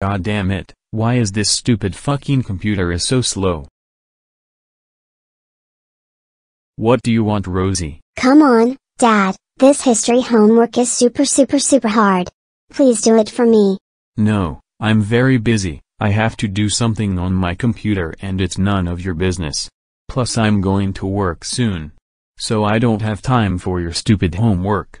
God damn it, why is this stupid fucking computer is so slow? What do you want Rosie? Come on, Dad, this history homework is super super super hard. Please do it for me. No, I'm very busy, I have to do something on my computer and it's none of your business. Plus I'm going to work soon. So I don't have time for your stupid homework.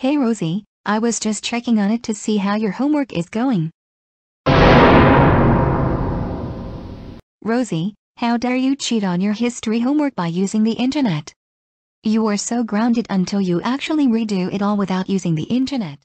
Hey Rosie, I was just checking on it to see how your homework is going. Rosie, how dare you cheat on your history homework by using the internet? You are so grounded until you actually redo it all without using the internet.